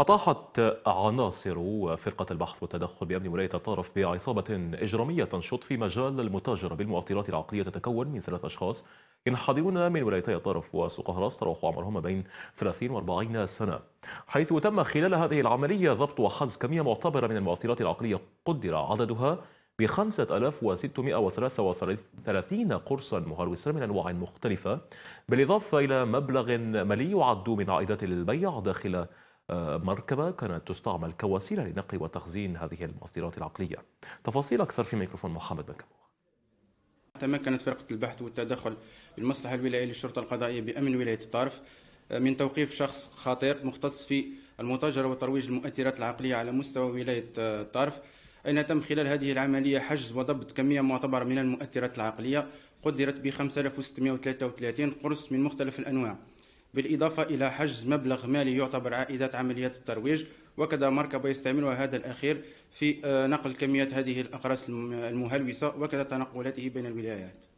أطاحت عناصر فرقة البحث والتدخل بأمن ولاية الطرف بعصابة إجرامية تنشط في مجال المتاجرة بالمؤثرات العقلية تتكون من ثلاث أشخاص ينحدرون من ولايتي الطرف وسوق تراوح عمرهما بين 30 و 40 سنة حيث تم خلال هذه العملية ضبط وحجز كمية معتبرة من المؤثرات العقلية قدر عددها ب 5633 قرصا مهروسا من أنواع مختلفة بالإضافة إلى مبلغ مالي يعد من عائدات البيع داخل مركبة كانت تستعمل كوسيلة لنقل وتخزين هذه المصدرات العقلية تفاصيل أكثر في ميكروفون محمد بكبوخ تمكنت فرقة البحث والتدخل بالمصلحة الولائية للشرطة القضائية بأمن ولاية الطرف من توقيف شخص خطير مختص في المتاجرة وترويج المؤثرات العقلية على مستوى ولاية الطرف أين تم خلال هذه العملية حجز وضبط كمية معتبرة من المؤثرات العقلية قدرت ب 5633 قرص من مختلف الأنواع بالإضافة إلى حجز مبلغ مالي يعتبر عائدات عمليات الترويج وكذا مركبة يستعملها هذا الأخير في آه، نقل كميات هذه الأقراص المهلوسة وكذا تنقلاته بين الولايات